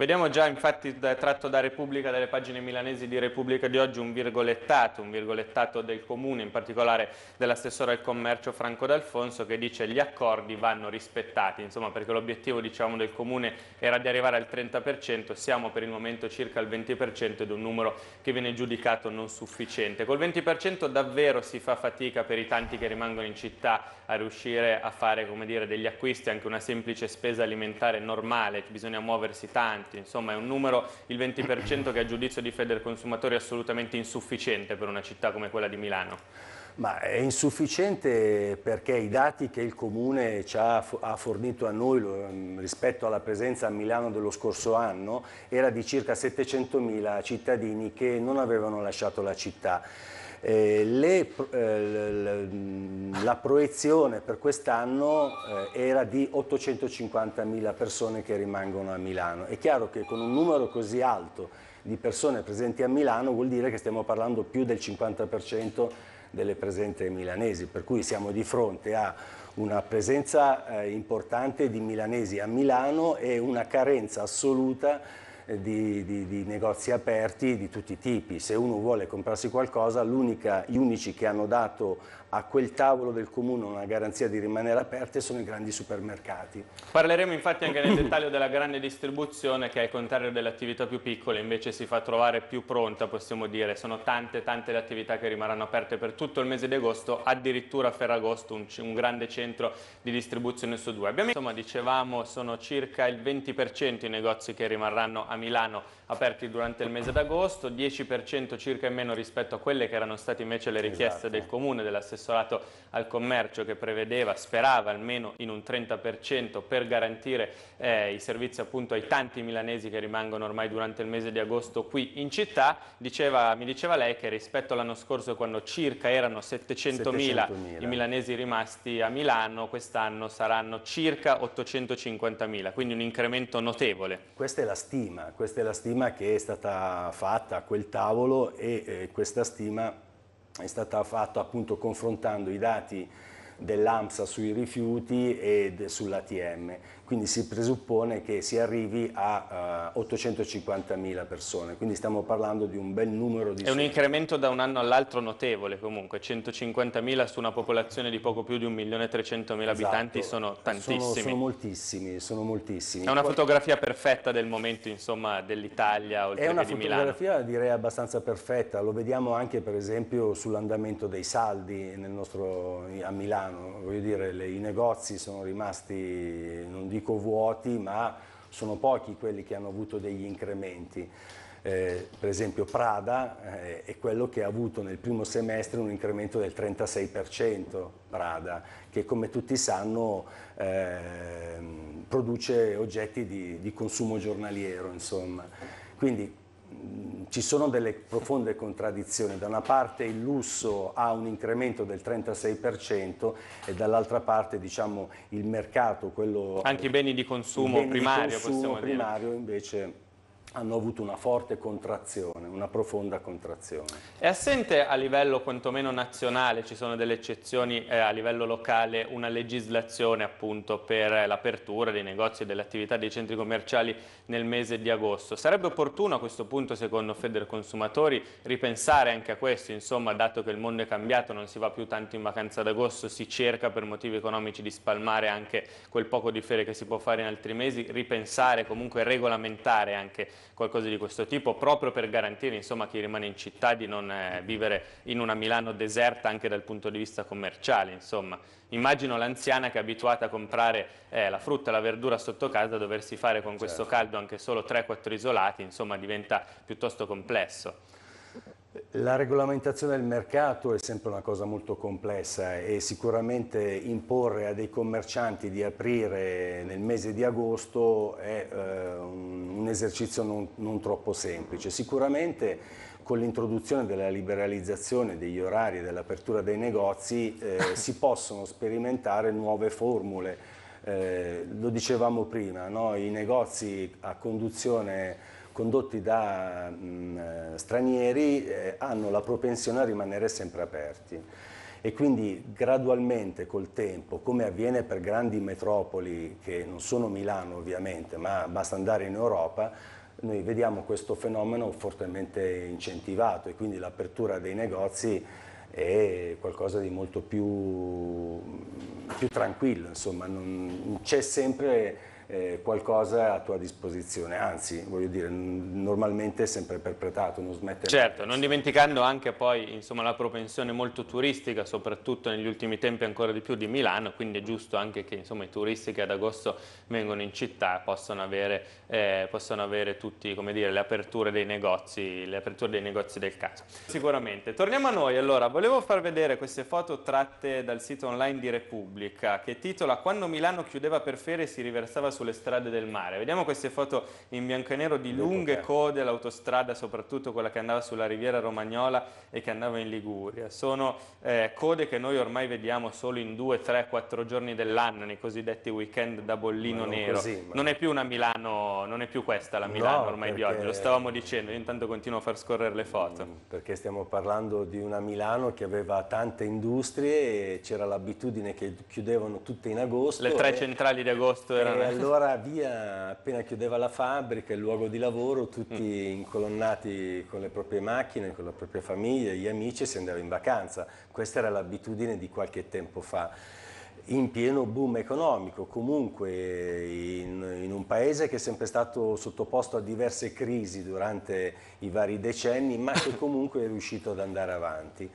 Vediamo già infatti tratto da Repubblica, dalle pagine milanesi di Repubblica di oggi, un virgolettato, un virgolettato del Comune, in particolare dell'assessore al commercio Franco D'Alfonso, che dice gli accordi vanno rispettati, insomma perché l'obiettivo diciamo, del Comune era di arrivare al 30%, siamo per il momento circa al 20% ed un numero che viene giudicato non sufficiente. Col 20% davvero si fa fatica per i tanti che rimangono in città a riuscire a fare dire, degli acquisti, anche una semplice spesa alimentare normale, bisogna muoversi tanto avanti, insomma è un numero, il 20% che a giudizio di Federconsumatori è assolutamente insufficiente per una città come quella di Milano. Ma è insufficiente perché i dati che il Comune ci ha, ha, fornito a noi ehm, rispetto alla presenza a Milano dello scorso anno era di circa 700.000 cittadini che non avevano lasciato la città. Eh, le, eh, mm, la proiezione per quest'anno eh, era di 850.000 persone che rimangono a Milano. È chiaro che con un numero così alto di persone presenti a Milano vuol dire che stiamo parlando più del 50% delle presenze milanesi, per cui siamo di fronte a una presenza eh, importante di milanesi a Milano e una carenza assoluta di, di, di, negozi aperti di tutti i tipi. Se uno vuole comprarsi qualcosa, gli unici che hanno dato a quel tavolo del comune una garanzia di rimanere aperte sono i grandi supermercati. Parleremo infatti anche nel dettaglio della grande distribuzione che al contrario delle attività più piccole invece si fa trovare più pronta possiamo dire, sono tante tante le attività che rimarranno aperte per tutto il mese di agosto, addirittura a Ferragosto un, un grande centro di distribuzione su due. Abbiamo, insomma dicevamo sono circa il 20% i negozi che rimarranno a Milano aperti durante il mese d'agosto, 10% circa in meno rispetto a quelle che erano state invece le richieste esatto. del comune, dell'assessore dell'assessorato al commercio che prevedeva, sperava almeno in un 30% per garantire eh, i servizi appunto ai tanti milanesi che rimangono ormai durante il mese di agosto qui in città, diceva, mi diceva lei che rispetto all'anno scorso quando circa erano 700.000 700 i milanesi rimasti a Milano, quest'anno saranno circa 850.000, quindi un incremento notevole. Questa è la stima, questa è la stima che è stata fatta a quel tavolo e eh, questa stima è stata fatta appunto confrontando i dati dell'AMSA sui rifiuti e sull'ATM quindi si presuppone che si arrivi a uh, eh, 850.000 persone, quindi stiamo parlando di un bel numero di... È un incremento da un anno all'altro notevole comunque, 150.000 su una popolazione di poco più di 1.300.000 esatto. abitanti sono tantissimi. Sono, sono, moltissimi, sono moltissimi. È una fotografia perfetta del momento dell'Italia oltre Milano. È una fotografia direi abbastanza perfetta, lo vediamo anche per esempio sull'andamento dei saldi nostro, a Milano, voglio dire le, i negozi sono rimasti, non dico dico vuoti, ma sono pochi quelli che hanno avuto degli incrementi. Eh, per esempio Prada eh, è quello che ha avuto nel primo semestre un incremento del 36%, Prada, che come tutti sanno eh, produce oggetti di, di consumo giornaliero. Insomma. Quindi ci sono delle profonde contraddizioni. Da una parte il lusso ha un incremento del 36% e dall'altra parte diciamo, il mercato, quello... Anche i beni di consumo beni primario, di consumo primario invece hanno avuto una forte contrazione, una profonda contrazione. È assente a livello quantomeno nazionale, ci sono delle eccezioni eh, a livello locale, una legislazione appunto per l'apertura dei negozi e delle attività dei centri commerciali nel mese di agosto. Sarebbe opportuno a questo punto, secondo Consumatori, ripensare anche a questo, insomma, dato che il mondo è cambiato, non si va più tanto in vacanza d'agosto, si cerca per motivi economici di spalmare anche quel poco di fere che si può fare in altri mesi, ripensare comunque regolamentare anche qualcosa di questo tipo, proprio per garantire insomma, chi rimane in città di non eh, vivere in una Milano deserta anche dal punto di vista commerciale. Insomma. Immagino l'anziana che è abituata a comprare eh, la frutta e la verdura sotto casa, doversi fare con questo certo. caldo anche solo 3-4 isolati, insomma diventa piuttosto complesso. La regolamentazione del mercato è sempre una cosa molto complessa e sicuramente imporre a dei commercianti di aprire nel mese di agosto è eh, un esercizio non, non troppo semplice. Sicuramente con l'introduzione della liberalizzazione degli orari e dell'apertura dei negozi eh, si possono sperimentare nuove formule. Eh, lo dicevamo prima, no? i negozi a conduzione condotti da mh, mm, eh, stranieri eh, hanno la propensione a rimanere sempre aperti e quindi gradualmente col tempo, come avviene per grandi metropoli che non sono Milano ovviamente, ma basta andare in Europa, noi vediamo questo fenomeno fortemente incentivato e quindi l'apertura dei negozi è qualcosa di molto più, più tranquillo, insomma, c'è sempre eh, qualcosa a tua disposizione, anzi voglio dire normalmente è sempre perpetrato, non smettere. Certo, non dimenticando anche poi insomma, la propensione molto turistica, soprattutto negli ultimi tempi ancora di più di Milano, quindi è giusto anche che insomma, i turisti che ad agosto vengono in città possano avere, eh, possono avere tutti dire, le, aperture dei negozi, le aperture dei negozi del caso. Sicuramente. Torniamo a noi allora, volevo far vedere queste foto tratte dal sito online di Repubblica che titola Quando Milano chiudeva per fere si riversava su sulle strade del mare. Vediamo queste foto in bianco e nero di lunghe code all'autostrada, soprattutto quella che andava sulla riviera romagnola e che andava in Liguria. Sono eh, code che noi ormai vediamo solo in 2, 3, 4 giorni dell'anno, nei cosiddetti weekend da bollino non nero. Così, ma... Non è più una Milano, non è più questa la Milano no, ormai perché... di oggi, lo stavamo dicendo, io intanto continuo a far scorrere le foto. Mm, perché stiamo parlando di una Milano che aveva tante industrie e c'era l'abitudine che chiudevano tutte in agosto. Le tre e... centrali di agosto erano allora via, appena chiudeva la fabbrica, il luogo di lavoro, tutti mm. incolonnati con le proprie macchine, con la propria famiglia, gli amici, si andava in vacanza. Questa era l'abitudine di qualche tempo fa. In pieno boom economico, comunque in, in un paese che è sempre stato sottoposto a diverse crisi durante i vari decenni, ma che comunque è riuscito ad andare avanti.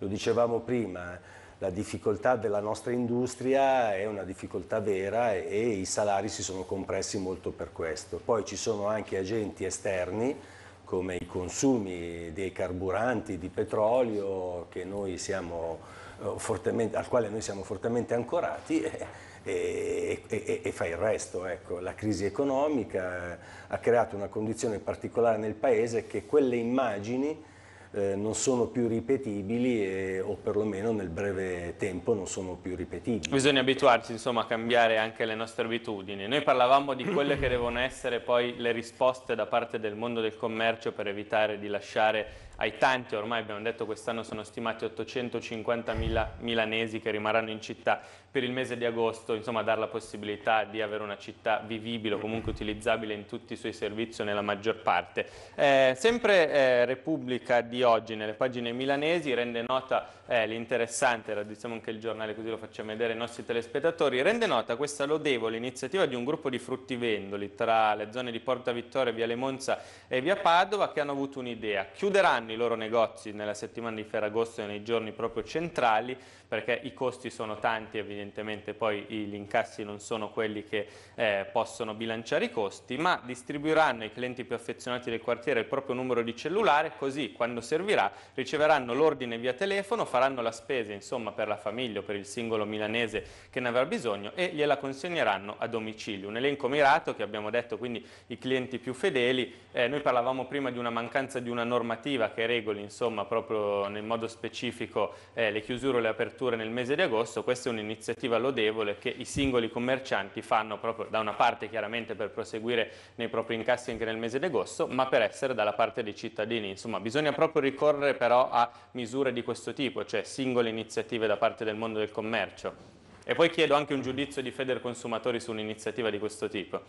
Lo dicevamo prima, eh, la difficoltà della nostra industria è una difficoltà vera e, e i salari si sono compressi molto per questo. Poi ci sono anche agenti esterni come i consumi dei carburanti, di petrolio, siamo, eh, al quale noi siamo fortemente ancorati e, e, e, e fa il resto. Ecco. La crisi economica ha creato una condizione particolare nel Paese che quelle immagini eh, non sono più ripetibili e, eh, o perlomeno nel breve tempo non sono più ripetibili. Bisogna abituarsi insomma a cambiare anche le nostre abitudini. Noi parlavamo di quelle che devono essere poi le risposte da parte del mondo del commercio per evitare di lasciare ai tanti, ormai abbiamo detto quest'anno sono stimati 850 mila milanesi che rimarranno in città, per il mese di agosto, insomma, dare la possibilità di avere una città vivibile o comunque utilizzabile in tutti i suoi servizi o nella maggior parte. Eh, sempre eh, Repubblica di oggi, nelle pagine milanesi, rende nota eh, l'interessante, lo diciamo anche il giornale così lo facciamo vedere ai nostri telespettatori, rende nota questa lodevole iniziativa di un gruppo di fruttivendoli tra le zone di Porta Vittoria, Via Le Monza e Via Padova che hanno avuto un'idea. Chiuderanno i loro negozi nella settimana di Ferragosto e nei giorni proprio centrali perché i costi sono tanti evidentemente evidentemente poi gli incassi non sono quelli che eh, possono bilanciare i costi, ma distribuiranno ai clienti più affezionati del quartiere il proprio numero di cellulare, così quando servirà riceveranno l'ordine via telefono, faranno la spesa insomma, per la famiglia o per il singolo milanese che ne avrà bisogno e gliela consegneranno a domicilio. Un elenco mirato che abbiamo detto quindi i clienti più fedeli, eh, noi parlavamo prima di una mancanza di una normativa che regoli insomma, proprio nel modo specifico eh, le chiusure o le aperture nel mese di agosto, questa è un'iniziativa iniziativa lodevole che i singoli commercianti fanno proprio da una parte chiaramente per proseguire nei propri incassi anche nel mese di agosto, ma per essere dalla parte dei cittadini. Insomma, bisogna proprio ricorrere però a misure di questo tipo, cioè singole iniziative da parte del mondo del commercio. E poi chiedo anche un giudizio di Feder Consumatori su un'iniziativa di questo tipo.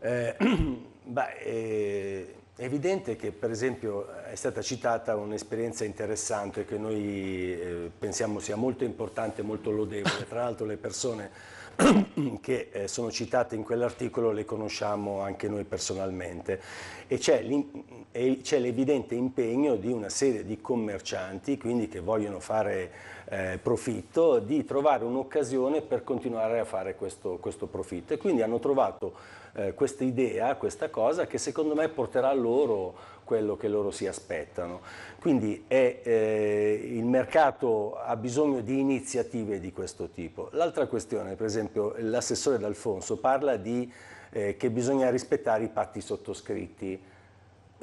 Eh, beh, eh, È evidente che per esempio è stata citata un'esperienza interessante che noi eh, pensiamo sia molto importante e molto lodevole. Tra l'altro le persone che eh, sono citate in quell'articolo le conosciamo anche noi personalmente e c'è, l'evidente impegno di una serie di commercianti, quindi che vogliono fare eh, profitto, di trovare un'occasione per continuare a fare questo, questo profitto e quindi hanno trovato eh, questa idea, questa cosa che secondo me porterà loro quello che loro si aspettano. Quindi è, eh, il mercato ha bisogno di iniziative di questo tipo. L'altra questione, per esempio, l'assessore D'Alfonso parla di eh, che bisogna rispettare i patti sottoscritti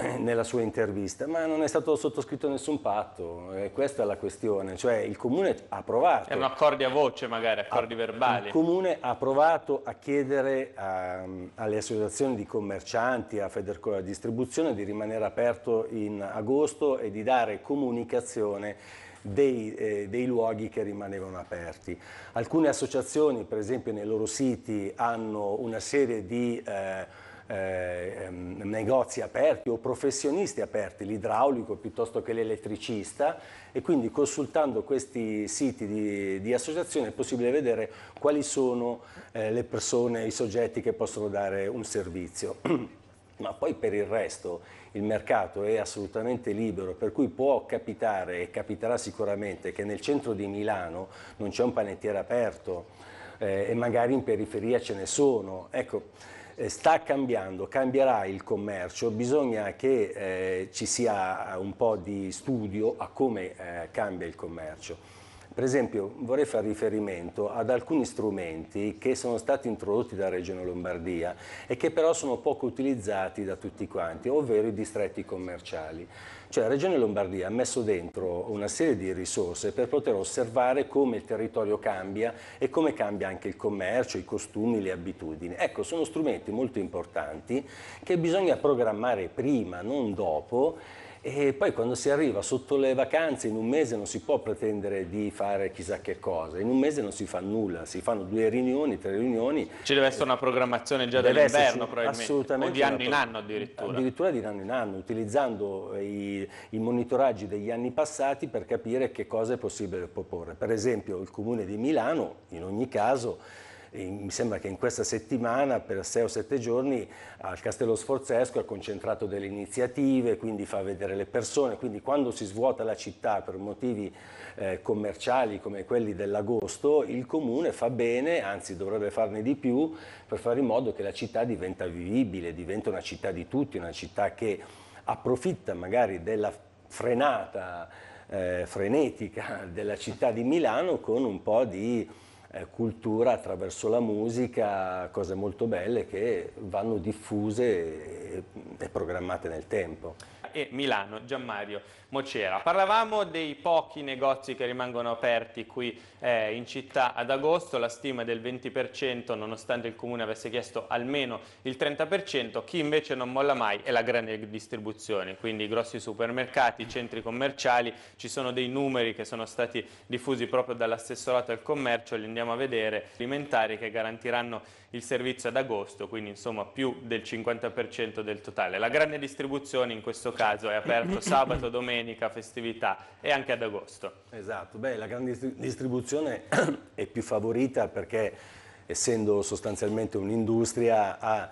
nella sua intervista, ma non è stato sottoscritto nessun patto, e questa è la questione, cioè il Comune ha provato... Erano accordi a voce magari, accordi a, verbali. Il Comune ha provato a chiedere a, alle associazioni di commercianti, a Federcola Distribuzione di rimanere aperto in agosto e di dare comunicazione dei, eh, dei, luoghi che rimanevano aperti. Alcune associazioni, per esempio, nei loro siti hanno una serie di... Eh, eh, ehm, negozi aperti o professionisti aperti, l'idraulico piuttosto che l'elettricista e quindi consultando questi siti di, di associazione è possibile vedere quali sono eh, le persone, i soggetti che possono dare un servizio. ma poi per il resto il mercato è assolutamente libero, per cui può capitare e capiterà sicuramente che nel centro di Milano non c'è un panettiere aperto eh, e magari in periferia ce ne sono. Ecco, eh, sta cambiando, cambierà il commercio, bisogna che eh, ci sia un po' di studio a come eh, cambia il commercio. Per esempio vorrei fare riferimento ad alcuni strumenti che sono stati introdotti dalla Regione Lombardia e che però sono poco utilizzati da tutti quanti, ovvero i distretti commerciali. Cioè la Regione Lombardia ha messo dentro una serie di risorse per poter osservare come il territorio cambia e come cambia anche il commercio, i costumi, le abitudini. Ecco, sono strumenti molto importanti che bisogna programmare prima, non dopo e poi quando si arriva sotto le vacanze, in un mese non si può pretendere di fare chissà che cosa, in un mese non si fa nulla, si fanno due riunioni, tre riunioni. Ci deve essere una programmazione già dell'inverno probabilmente, assolutamente o di anno in anno addirittura. Addirittura di anno in anno, utilizzando eh, i, i monitoraggi degli anni passati per capire che cosa è possibile proporre. Per esempio il Comune di Milano, in ogni caso, mi sembra che in questa settimana per 6 o 7 giorni al Castello Sforzesco ha concentrato delle iniziative, quindi fa vedere le persone, quindi quando si svuota la città per motivi eh, commerciali come quelli dell'agosto, il comune fa bene, anzi dovrebbe farne di più, per fare in modo che la città diventa vivibile, diventa una città di tutti, una città che approfitta magari della frenata eh, frenetica della città di Milano con un po' di eh, cultura attraverso la musica, cose molto belle che vanno diffuse e, e programmate nel tempo e Milano, Gianmario Mocera. Parlavamo dei pochi negozi che rimangono aperti qui eh, in città ad agosto, la stima è del 20% nonostante il Comune avesse chiesto almeno il 30%, chi invece non molla mai è la grande distribuzione, quindi i grossi supermercati, i centri commerciali, ci sono dei numeri che sono stati diffusi proprio dall'assessorato al commercio, li andiamo a vedere, alimentari che garantiranno il servizio ad agosto, quindi insomma più del 50% del totale. La grande distribuzione in questo caso è aperto sabato, domenica, festività e anche ad agosto. Esatto, beh la grande distribuzione è più favorita perché essendo sostanzialmente un'industria ha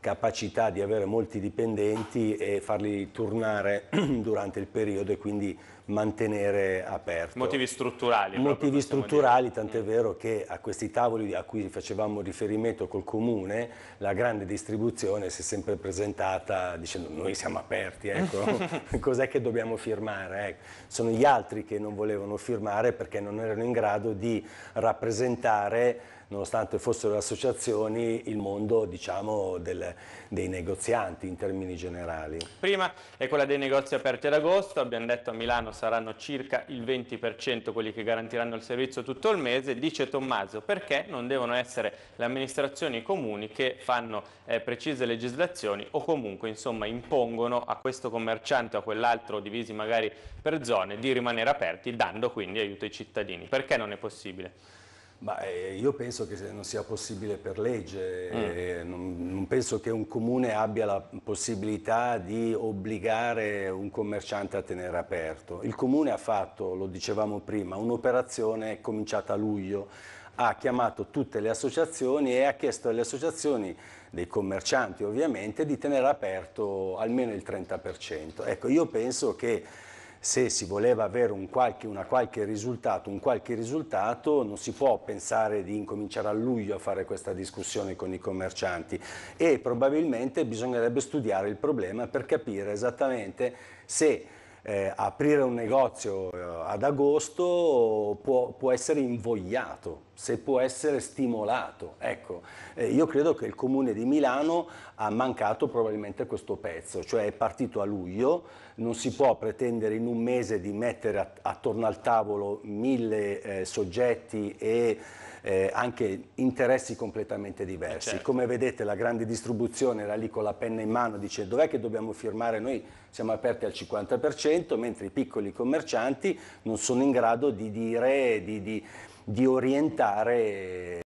capacità di avere molti dipendenti e farli turnare durante il periodo e quindi mantenere aperto. Motivi strutturali. Motivi strutturali, tant'è mm. vero che a questi tavoli a cui facevamo riferimento col comune, la grande distribuzione si è sempre presentata dicendo noi siamo aperti, ecco, cos'è che dobbiamo firmare? Ecco. Sono gli altri che non volevano firmare perché non erano in grado di rappresentare nonostante fossero associazioni, il mondo diciamo, del, dei negozianti in termini generali. Prima è quella dei negozi aperti ad agosto, abbiamo detto a Milano saranno circa il 20% quelli che garantiranno il servizio tutto il mese, dice Tommaso, perché non devono essere le amministrazioni comuni che fanno eh, precise legislazioni o comunque insomma, impongono a questo commerciante o a quell'altro, divisi magari per zone, di rimanere aperti, dando quindi aiuto ai cittadini. Perché non è possibile? Ma eh, io penso che non sia possibile per legge, mm. Eh, non, non, penso che un comune abbia la possibilità di obbligare un commerciante a tenere aperto. Il comune ha fatto, lo dicevamo prima, un'operazione cominciata a luglio, ha chiamato tutte le associazioni e ha chiesto alle associazioni dei commercianti ovviamente di tenere aperto almeno il 30%. Ecco, io penso che se si voleva avere un qualche, qualche risultato, un qualche risultato, non si può pensare di incominciare a luglio a fare questa discussione con i commercianti e probabilmente bisognerebbe studiare il problema per capire esattamente se eh, aprire un negozio eh, ad agosto può, può, essere invogliato, se può essere stimolato. Ecco, eh, io credo che il Comune di Milano ha mancato probabilmente questo pezzo, cioè è partito a luglio, non si può pretendere in un mese di mettere attorno al tavolo mille eh, soggetti e eh, anche interessi completamente diversi. Certo. Come vedete la grande distribuzione era lì con la penna in mano, dice dov'è che dobbiamo firmare, noi siamo aperti al 50%, mentre i piccoli commercianti non sono in grado di dire, di, di, di orientare